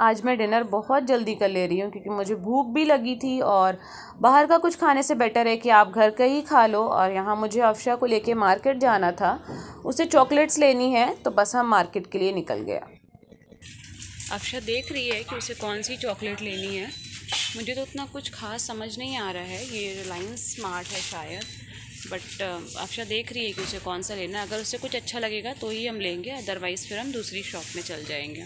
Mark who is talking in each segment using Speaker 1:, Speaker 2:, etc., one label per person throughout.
Speaker 1: आज मैं डिनर बहुत जल्दी कर ले रही हूँ क्योंकि मुझे भूख भी लगी थी और बाहर का कुछ खाने से बेटर है कि आप घर का ही खा लो और यहाँ मुझे अफशा को लेके मार्केट जाना था उसे चॉकलेट्स लेनी है तो बस हम मार्केट के लिए निकल गया अफशा देख रही है कि उसे कौन सी चॉकलेट लेनी है मुझे तो उतना कुछ खास समझ नहीं आ रहा है ये रिलायंस स्मार्ट है शायद बट uh, अफशा देख रही है कि उसे कौन सा लेना है अगर उसे कुछ अच्छा लगेगा तो ही हम लेंगे अदरवाइज़ फिर हम दूसरी शॉप में चल जाएंगे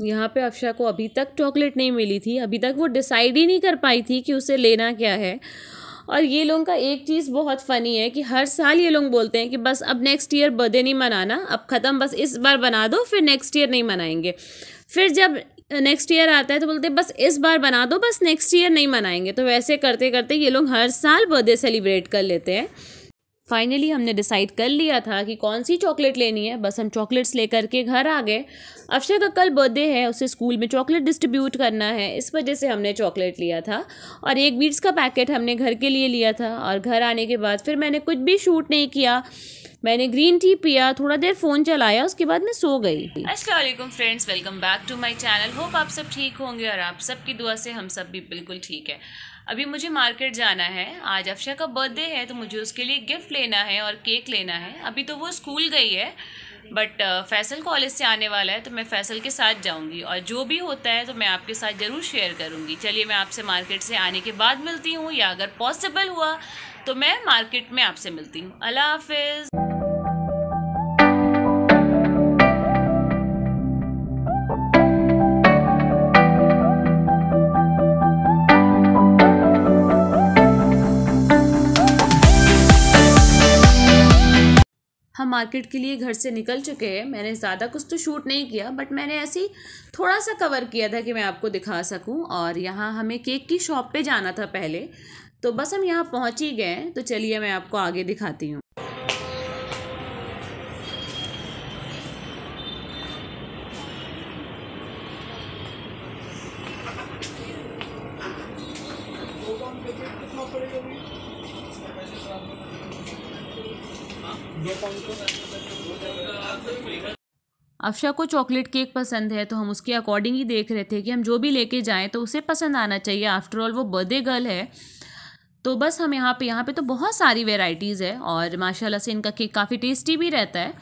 Speaker 1: यहाँ पे अफशा को अभी तक चॉकलेट नहीं मिली थी अभी तक वो डिसाइड ही नहीं कर पाई थी कि उसे लेना क्या है और ये लोगों का एक चीज़ बहुत फ़नी है कि हर साल ये लोग बोलते हैं कि बस अब नेक्स्ट ईयर बर्थडे नहीं मनाना अब ख़त्म बस इस बार बना दो फिर नेक्स्ट ईयर नहीं मनाएंगे फिर जब नेक्स्ट ईयर आता है तो बोलते हैं बस इस बार बना दो बस नेक्स्ट ईयर नहीं मनाएंगे तो वैसे करते करते ये लोग हर साल बर्थडे सेलिब्रेट कर लेते हैं फाइनली हमने डिसाइड कर लिया था कि कौन सी चॉकलेट लेनी है बस हम चॉकलेट्स लेकर के घर आ गए अक्षय का कल बर्थडे है उसे स्कूल में चॉकलेट डिस्ट्रीब्यूट करना है इस वजह से हमने चॉकलेट लिया था और एक बीट्स का पैकेट हमने घर के लिए लिया था और घर आने के बाद फिर मैंने कुछ भी शूट नहीं किया मैंने ग्रीन टी पिया थोड़ा देर फ़ोन चलाया उसके बाद मैं सो गई असलम friends welcome back to my channel hope आप सब ठीक होंगे और आप सबकी दुआ से हम सब भी बिल्कुल ठीक है अभी मुझे मार्केट जाना है आज अफशा का बर्थडे है तो मुझे उसके लिए गिफ्ट लेना है और केक लेना है अभी तो वो स्कूल गई है बट फैसल कॉलेज से आने वाला है तो मैं फैसल के साथ जाऊंगी और जो भी होता है तो मैं आपके साथ ज़रूर शेयर करूंगी चलिए मैं आपसे मार्केट से आने के बाद मिलती हूँ या अगर पॉसिबल हुआ तो मैं मार्केट में आपसे मिलती हूँ अल्लाह हाफिज़ हम मार्केट के लिए घर से निकल चुके हैं मैंने ज़्यादा कुछ तो शूट नहीं किया बट मैंने ऐसे ही थोड़ा सा कवर किया था कि मैं आपको दिखा सकूं और यहाँ हमें केक की शॉप पे जाना था पहले तो बस हम यहाँ पहुँच ही गए तो चलिए मैं आपको आगे दिखाती हूँ कितना पड़ेगा अफशा को चॉकलेट केक पसंद है तो हम उसके अकॉर्डिंग ही देख रहे थे कि हम जो भी लेके जाएं तो उसे पसंद आना चाहिए आफ्टर ऑल वो बर्थडे गर्ल है तो बस हम यहाँ पे यहाँ पे तो बहुत सारी वेराइटीज़ है और माशाल्लाह से इनका केक काफ़ी टेस्टी भी रहता है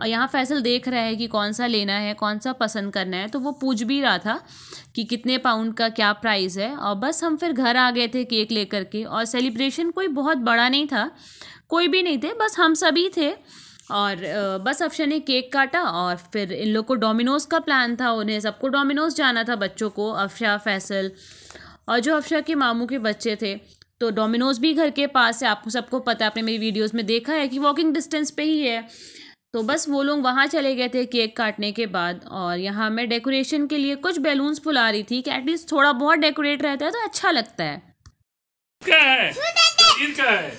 Speaker 1: और यहाँ फैसल देख रहा है कि कौन सा लेना है कौन सा पसंद करना है तो वो पूछ भी रहा था कि कितने पाउंड का क्या प्राइस है और बस हम फिर घर आ गए थे केक लेकर के और सेलिब्रेशन कोई बहुत बड़ा नहीं था कोई भी नहीं थे बस हम सभी थे और बस अफशर ने केक काटा और फिर इन लोग को डोमिनोज़ का प्लान था उन्हें सबको डोमिनोज़ जाना था बच्चों को अफशा फैसल और जो अफशा के मामू के बच्चे थे तो डोमिनोज़ भी घर के पास है आपको सबको पता है आपने मेरी वीडियोस में देखा है कि वॉकिंग डिस्टेंस पे ही है तो बस वो लोग वहाँ चले गए थे केक काटने के बाद और यहाँ मैं डेकोरेशन के लिए कुछ बैलून्स फुला रही थी कि एटलीस्ट थोड़ा बहुत डेकोरेट रहता है तो अच्छा लगता है, क्या है?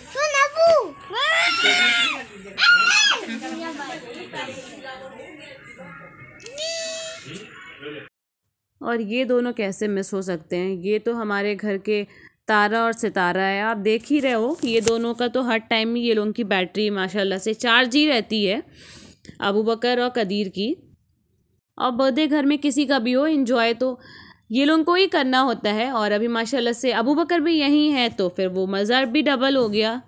Speaker 1: और ये दोनों कैसे मिस हो सकते हैं ये तो हमारे घर के तारा और सितारा है आप देख ही रहे हो ये दोनों का तो हर टाइम ये लोगों की बैटरी माशाल्लाह से चार्ज ही रहती है अबू बकर और कदीर की और बर्थडे घर में किसी का भी हो इन्जॉय तो ये लोगों को ही करना होता है और अभी माशाल्लाह से अबू बकर भी यहीं है तो फिर वो मज़ा भी डबल हो गया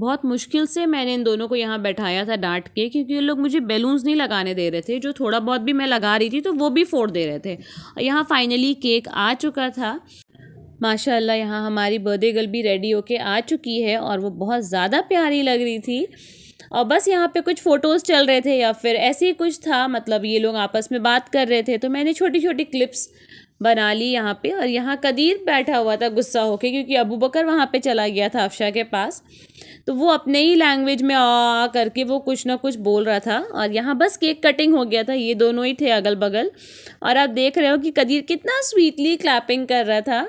Speaker 1: बहुत मुश्किल से मैंने इन दोनों को यहाँ बैठाया था डांट के क्योंकि ये लोग मुझे बैलून्स नहीं लगाने दे रहे थे जो थोड़ा बहुत भी मैं लगा रही थी तो वो भी फोड़ दे रहे थे और यहाँ फाइनली केक आ चुका था माशाल्लाह यहाँ हमारी बर्थडे गर्ल भी रेडी होके आ चुकी है और वो बहुत ज़्यादा प्यारी लग रही थी और बस यहाँ पे कुछ फ़ोटोज़ चल रहे थे या फिर ऐसे ही कुछ था मतलब ये लोग आपस में बात कर रहे थे तो मैंने छोटी छोटी क्लिप्स बना ली यहाँ पे और यहाँ कदीर बैठा हुआ था गुस्सा होके क्योंकि अबू बकर वहाँ पे चला गया था अफशा के पास तो वो अपने ही लैंग्वेज में आ करके वो कुछ ना कुछ बोल रहा था और यहाँ बस केक कटिंग हो गया था ये दोनों ही थे अगल बगल और आप देख रहे हो कि कदीर कितना स्वीटली क्लैपिंग कर रहा था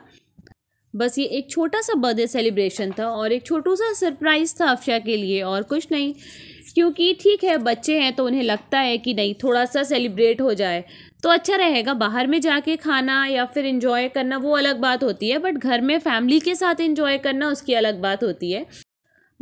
Speaker 1: बस ये एक छोटा सा बर्थडे सेलिब्रेशन था और एक छोटू सा सरप्राइज़ था अफशा के लिए और कुछ नहीं क्योंकि ठीक है बच्चे हैं तो उन्हें लगता है कि नहीं थोड़ा सा सेलिब्रेट हो जाए तो अच्छा रहेगा बाहर में जाके खाना या फिर इन्जॉय करना वो अलग बात होती है बट घर में फैमिली के साथ इन्जॉय करना उसकी अलग बात होती है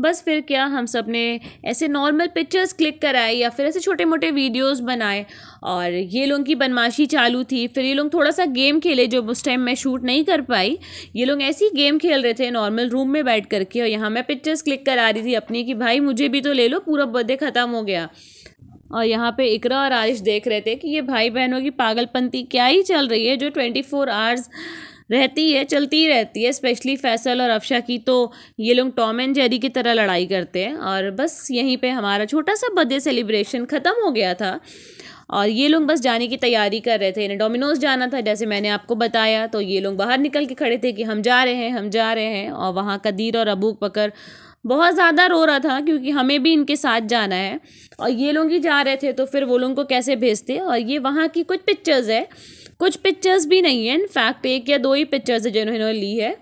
Speaker 1: बस फिर क्या हम सब ने ऐसे नॉर्मल पिक्चर्स क्लिक कराए या फिर ऐसे छोटे मोटे वीडियोस बनाए और ये लोगों की बनमाशी चालू थी फिर ये लोग थोड़ा सा गेम खेले जो उस टाइम मैं शूट नहीं कर पाई ये लोग ऐसे ही गेम खेल रहे थे नॉर्मल रूम में बैठ करके और यहाँ मैं पिक्चर्स क्लिक करा रही थी अपनी कि भाई मुझे भी तो ले लो पूरा बर्थडे ख़त्म हो गया और यहाँ पे इकरा और आरिश देख रहे थे कि ये भाई बहनों की पागलपंती क्या ही चल रही है जो ट्वेंटी फोर आवर्स रहती है चलती ही रहती है स्पेशली फैसल और अफशा की तो ये लोग टॉम एंड जेरी की तरह लड़ाई करते हैं और बस यहीं पे हमारा छोटा सा बर्थडे सेलिब्रेशन ख़त्म हो गया था और ये लोग बस जाने की तैयारी कर रहे थे इन्हें डोमिनोज जाना था जैसे मैंने आपको बताया तो ये लोग बाहर निकल के खड़े थे कि हम जा रहे हैं हम जा रहे हैं और वहाँ कदीर और अबूक पकड़ बहुत ज़्यादा रो रहा था क्योंकि हमें भी इनके साथ जाना है और ये लोग ही जा रहे थे तो फिर वो लोग को कैसे भेजते और ये वहाँ की कुछ पिक्चर्स है कुछ पिक्चर्स भी नहीं है इनफैक्ट एक या दो ही पिक्चर्स है जिन्होंने ली है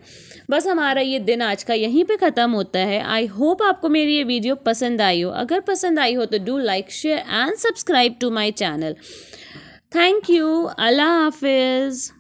Speaker 1: बस हमारा ये दिन आज का यहीं पे ख़त्म होता है आई होप आपको मेरी ये वीडियो पसंद आई हो अगर पसंद आई हो तो do like share and subscribe to my channel thank you अल्लाह हाफिज़